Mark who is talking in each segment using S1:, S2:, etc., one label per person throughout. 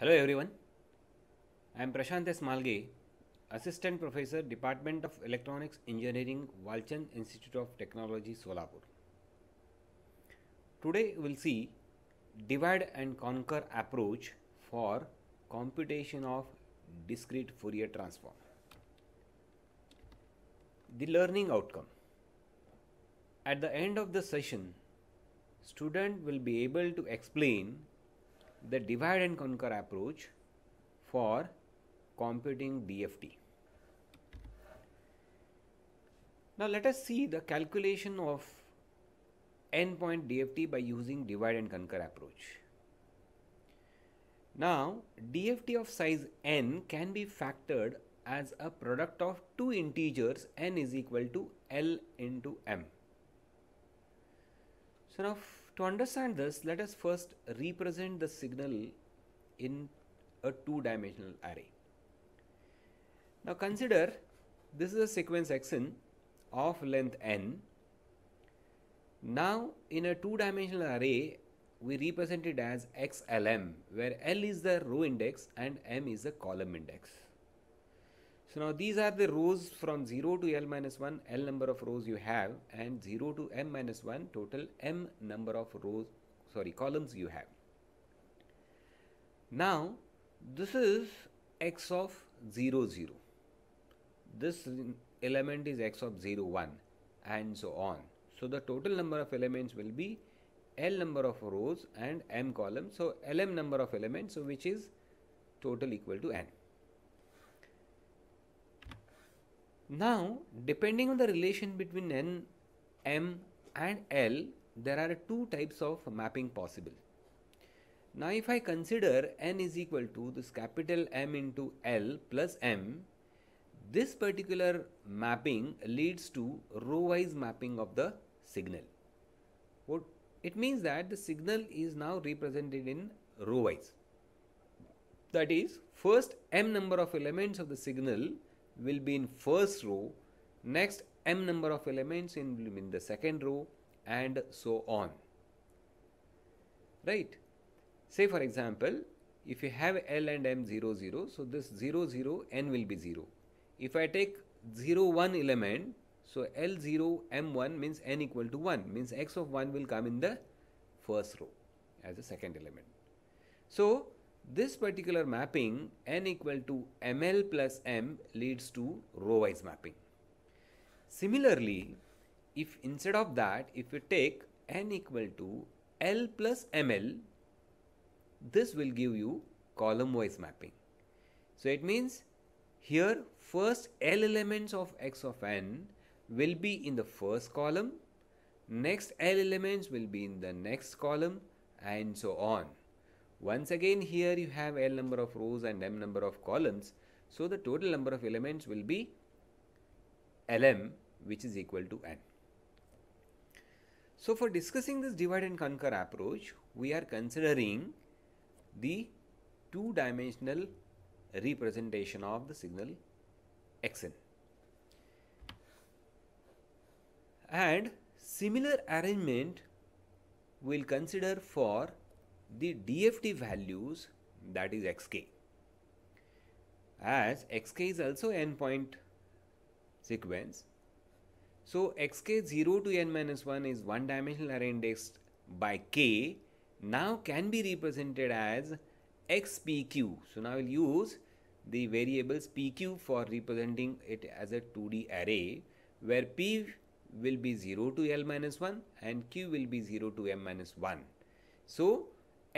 S1: Hello everyone. I am Prashant S. Malge, Assistant Professor, Department of Electronics Engineering, Walchand Institute of Technology, Solapur. Today we will see divide and conquer approach for computation of discrete Fourier transform. The learning outcome. At the end of the session, student will be able to explain the divide and conquer approach for computing DFT. Now let us see the calculation of endpoint DFT by using divide and conquer approach. Now DFT of size n can be factored as a product of two integers n is equal to L into M. So now to understand this, let us first represent the signal in a two-dimensional array. Now consider this is a sequence xn of length n. Now in a two-dimensional array, we represent it as xlm where l is the row index and m is the column index. So now these are the rows from 0 to L minus 1, L number of rows you have and 0 to M minus 1, total M number of rows, sorry, columns you have. Now this is x of 0, 0. This element is x of 0, 1 and so on. So the total number of elements will be L number of rows and M columns. So LM number of elements, so which is total equal to N. Now, depending on the relation between N, M, and L, there are two types of mapping possible. Now, if I consider N is equal to this capital M into L plus M, this particular mapping leads to row wise mapping of the signal. What it means that the signal is now represented in row wise. That is, first m number of elements of the signal will be in first row next m number of elements in in the second row and so on right say for example if you have l and m 0 0 so this 0 0 n will be 0 if i take 0 1 element so l 0 m 1 means n equal to 1 means x of 1 will come in the first row as a second element so this particular mapping n equal to ml plus m leads to row wise mapping. Similarly, if instead of that, if we take n equal to l plus ml, this will give you column wise mapping. So it means here first L elements of x of n will be in the first column, next L elements will be in the next column and so on. Once again here you have L number of rows and M number of columns. So the total number of elements will be Lm which is equal to N. So for discussing this divide and conquer approach, we are considering the two dimensional representation of the signal xn. And similar arrangement we will consider for the DFT values that is xk as xk is also n point sequence so xk 0 to n minus 1 is one dimensional array indexed by k now can be represented as xpq so now we'll use the variables pq for representing it as a 2d array where p will be 0 to l minus 1 and q will be 0 to m minus 1 so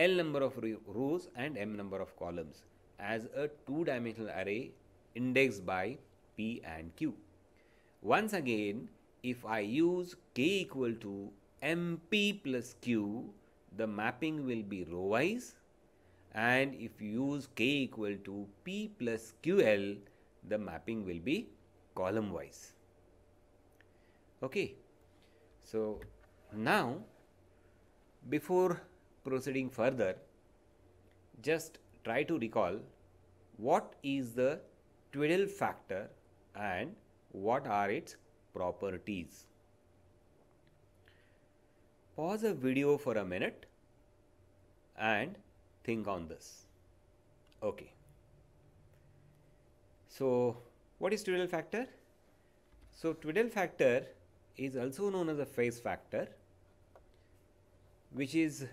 S1: L number of rows and M number of columns as a two-dimensional array indexed by P and Q. Once again, if I use k equal to mp plus q, the mapping will be row-wise and if you use k equal to p plus ql, the mapping will be column-wise. Okay, so now before proceeding further, just try to recall what is the twiddle factor and what are its properties. Pause the video for a minute and think on this. Okay. So, what is twiddle factor? So, twiddle factor is also known as a phase factor, which is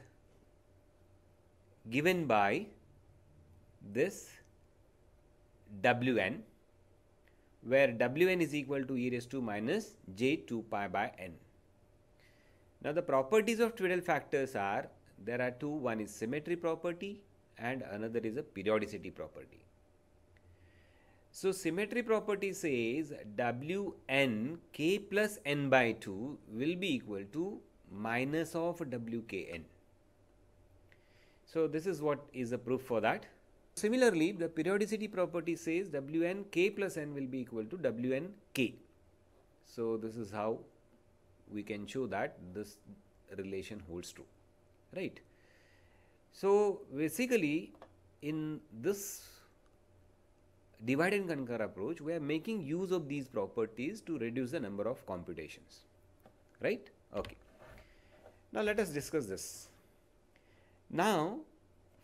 S1: given by this Wn where Wn is equal to e raised to minus j 2 pi by n. Now the properties of twiddle factors are there are two one is symmetry property and another is a periodicity property. So symmetry property says Wn k plus n by 2 will be equal to minus of Wkn. So, this is what is the proof for that. Similarly, the periodicity property says Wn k plus n will be equal to Wn k. So, this is how we can show that this relation holds true, right. So, basically in this divide and conquer approach, we are making use of these properties to reduce the number of computations, right. Okay. Now, let us discuss this. Now,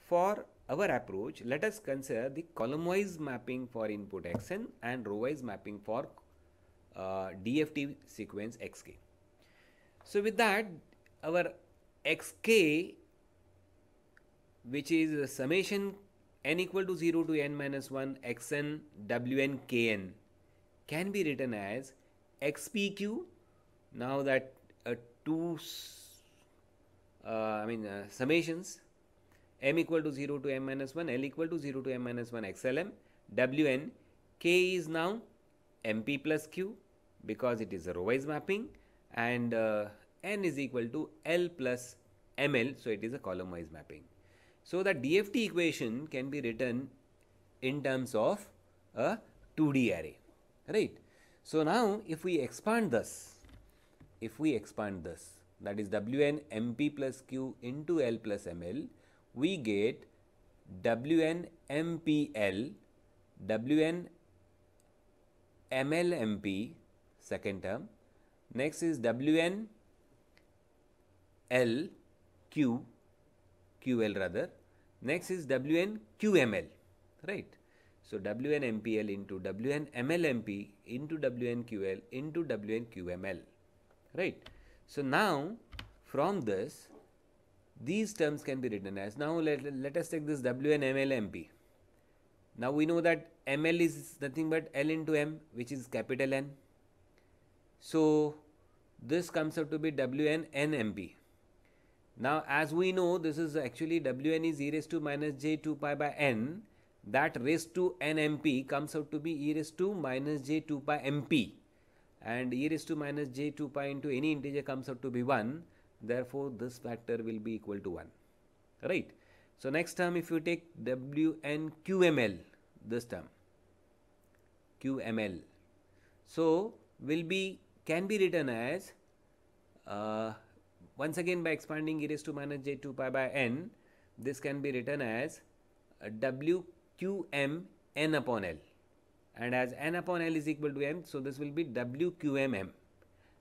S1: for our approach, let us consider the column-wise mapping for input xn and row-wise mapping for uh, DFT sequence xk. So, with that, our xk which is summation n equal to 0 to n minus 1 xn wn kn can be written as xpq now that uh, two uh, I mean uh, summations m equal to 0 to m minus 1, l equal to 0 to m minus 1 xlm, wn, k is now mp plus q because it is a row-wise mapping and uh, n is equal to l plus ml so it is a column wise mapping. So the DFT equation can be written in terms of a 2D array right. So now if we expand this if we expand this that is Wn Mp plus Q into L plus ML, we get Wn MPL, Wn MLMP second term. Next is Wn L Q QL rather. Next is Wn QML, right? So WNMPL into MLMP into WNQL into WNQML, right? So now from this these terms can be written as now let, let us take this W and ML MP. Now we know that ML is nothing but L into M which is capital N. So this comes out to be WN Now as we know this is actually Wn is e raised to minus j 2 pi by n that raised to nmp comes out to be e raised to minus j 2 pi mp and e raised to minus j 2 pi into any integer comes out to be 1 therefore this factor will be equal to 1 right so next term if you take w and qml this term qml so will be can be written as uh, once again by expanding e raised to minus j 2 pi by n this can be written as w q m n upon l and as n upon L is equal to m, so this will be WQMM.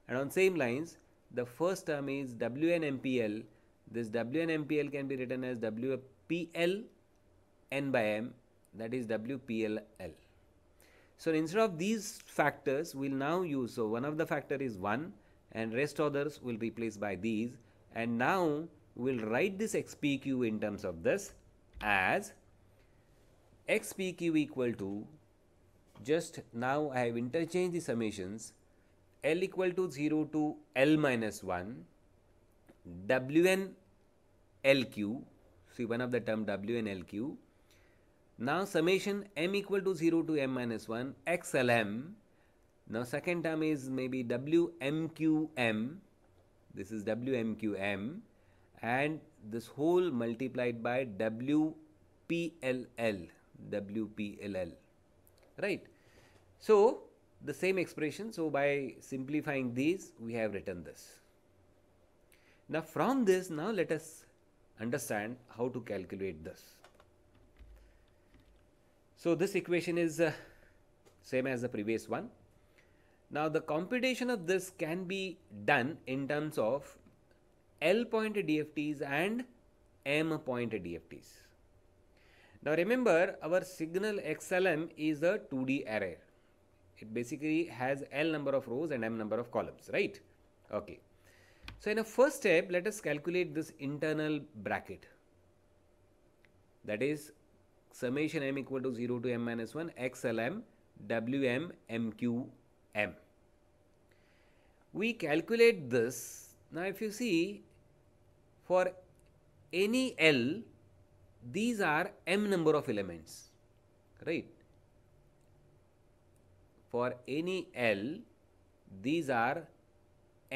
S1: And on same lines, the first term is WNMPL. This WNMPL can be written as WPL n by m, that is WPLL. So instead of these factors, we'll now use, so one of the factor is 1 and rest others will replace by these. And now we'll write this XPQ in terms of this as XPQ equal to just now I have interchanged the summations L equal to 0 to L minus 1 Wn LQ see one of the term Wn LQ now summation m equal to 0 to m minus 1 XLM now second term is maybe WMQM this is WMQM and this whole multiplied by WPLL WPLL right so, the same expression. So, by simplifying these, we have written this. Now, from this, now let us understand how to calculate this. So, this equation is uh, same as the previous one. Now, the computation of this can be done in terms of L point DFTs and M point DFTs. Now, remember our signal XLM is a 2D array. It basically has L number of rows and M number of columns, right? Okay. So in a first step, let us calculate this internal bracket. That is summation m equal to 0 to m minus 1 xlm wm We calculate this. Now if you see for any L, these are m number of elements, right? for any L, these are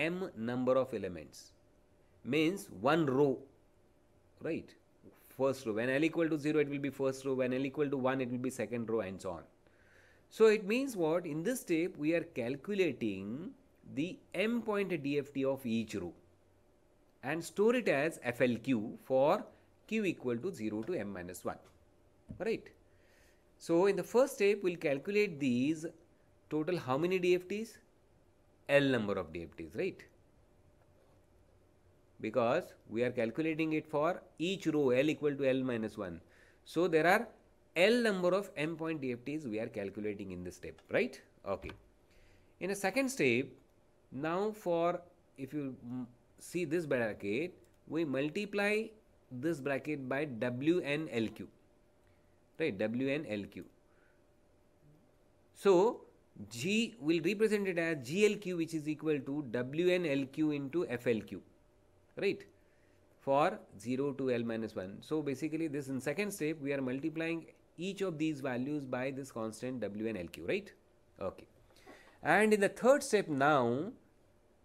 S1: m number of elements. Means one row, right? First row. When L equal to 0, it will be first row. When L equal to 1, it will be second row and so on. So it means what? In this step, we are calculating the m point DFT of each row and store it as FLQ for q equal to 0 to m minus 1. Right? So in the first step, we'll calculate these total how many DFTs? L number of DFTs, right? Because we are calculating it for each row L equal to L minus 1. So there are L number of M point DFTs we are calculating in this step, right? Okay. In a second step, now for if you see this bracket, we multiply this bracket by WNLQ, right? WNLQ. So G will represent it as GLQ which is equal to WNLQ into FLQ, right? For 0 to L minus 1. So basically this in second step we are multiplying each of these values by this constant WNLQ, right? Okay. And in the third step now,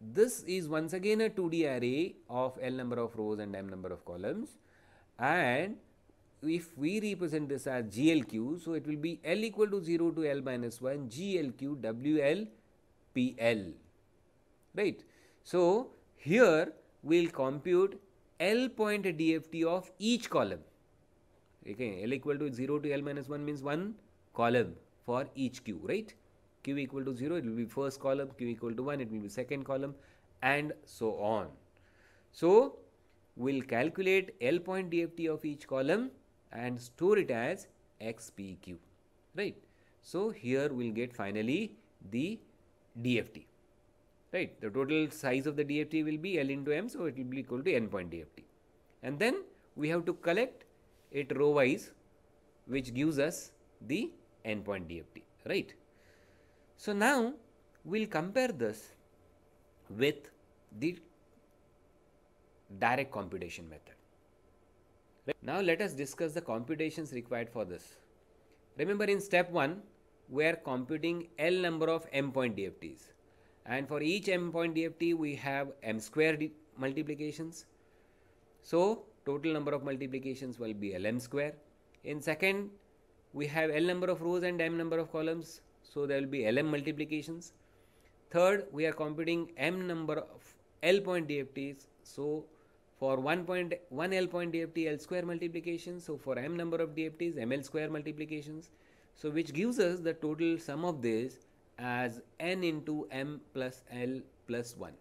S1: this is once again a 2D array of L number of rows and M number of columns and if we represent this as GLQ, so it will be L equal to 0 to L minus 1 GLQ WL PL, right. So, here we will compute L point DFT of each column, okay, L equal to 0 to L minus 1 means 1 column for each Q, right. Q equal to 0, it will be first column, Q equal to 1, it will be second column and so on. So, we will calculate L point DFT of each column and store it as xpq right so here we'll get finally the dft right the total size of the dft will be l into m so it will be equal to n point dft and then we have to collect it row wise which gives us the n point dft right so now we'll compare this with the direct computation method now let us discuss the computations required for this. Remember in step 1, we are computing L number of m point DFTs. And for each m point DFT, we have m square multiplications. So total number of multiplications will be Lm square. In second, we have L number of rows and m number of columns. So there will be Lm multiplications. Third, we are computing m number of L point DFTs. So for 1.1 L point DFT, L square multiplication. So for M number of DFTs, ML square multiplications. So which gives us the total sum of this as N into M plus L plus 1.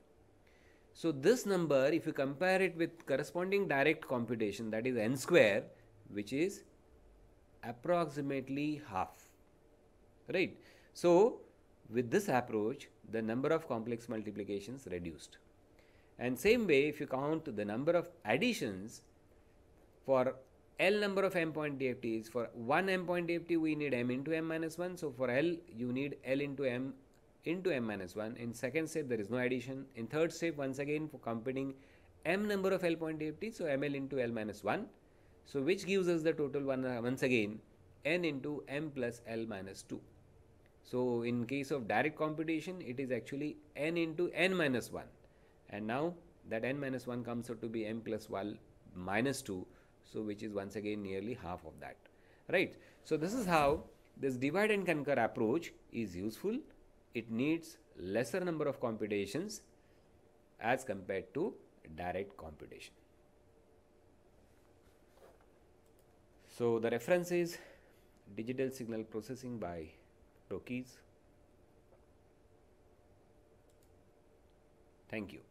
S1: So this number, if you compare it with corresponding direct computation, that is N square, which is approximately half, right? So with this approach, the number of complex multiplications reduced. And same way, if you count the number of additions for L number of m point DFTs, for one m point DFT we need m into m minus 1. So for L you need L into m into m minus 1. In second step there is no addition. In third step once again for computing m number of L point DFTs, so ml into L minus 1. So which gives us the total one uh, once again n into m plus L minus 2. So in case of direct computation it is actually n into n minus 1 and now that n minus 1 comes out to be m plus 1 minus 2 so which is once again nearly half of that right so this is how this divide and conquer approach is useful it needs lesser number of computations as compared to direct computation so the reference is digital signal processing by Tokis thank you